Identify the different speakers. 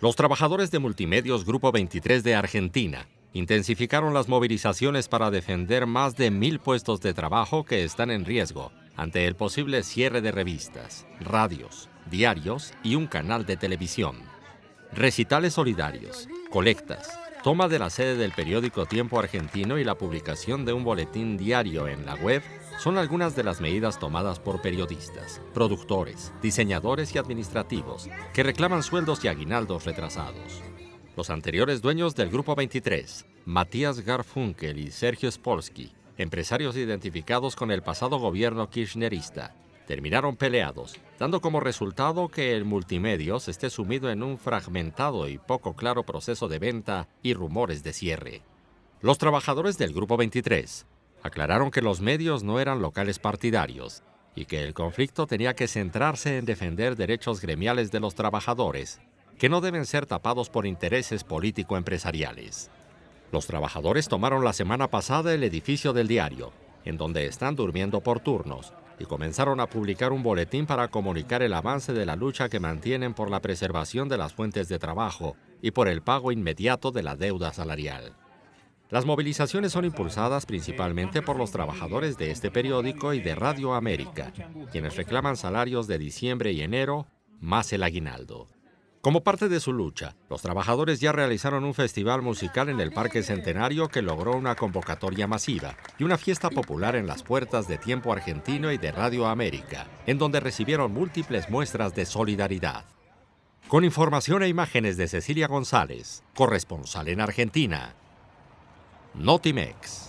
Speaker 1: Los trabajadores de Multimedios Grupo 23 de Argentina intensificaron las movilizaciones para defender más de mil puestos de trabajo que están en riesgo ante el posible cierre de revistas, radios, diarios y un canal de televisión. Recitales solidarios, colectas, toma de la sede del periódico Tiempo Argentino y la publicación de un boletín diario en la web son algunas de las medidas tomadas por periodistas, productores, diseñadores y administrativos que reclaman sueldos y aguinaldos retrasados. Los anteriores dueños del Grupo 23, Matías Garfunkel y Sergio Spolsky, empresarios identificados con el pasado gobierno kirchnerista, terminaron peleados, dando como resultado que el se esté sumido en un fragmentado y poco claro proceso de venta y rumores de cierre. Los trabajadores del Grupo 23 aclararon que los medios no eran locales partidarios y que el conflicto tenía que centrarse en defender derechos gremiales de los trabajadores, que no deben ser tapados por intereses político-empresariales. Los trabajadores tomaron la semana pasada el edificio del diario, en donde están durmiendo por turnos, y comenzaron a publicar un boletín para comunicar el avance de la lucha que mantienen por la preservación de las fuentes de trabajo y por el pago inmediato de la deuda salarial. Las movilizaciones son impulsadas principalmente por los trabajadores de este periódico y de Radio América, quienes reclaman salarios de diciembre y enero, más el aguinaldo. Como parte de su lucha, los trabajadores ya realizaron un festival musical en el Parque Centenario que logró una convocatoria masiva y una fiesta popular en las puertas de Tiempo Argentino y de Radio América, en donde recibieron múltiples muestras de solidaridad. Con información e imágenes de Cecilia González, corresponsal en Argentina, Notimex.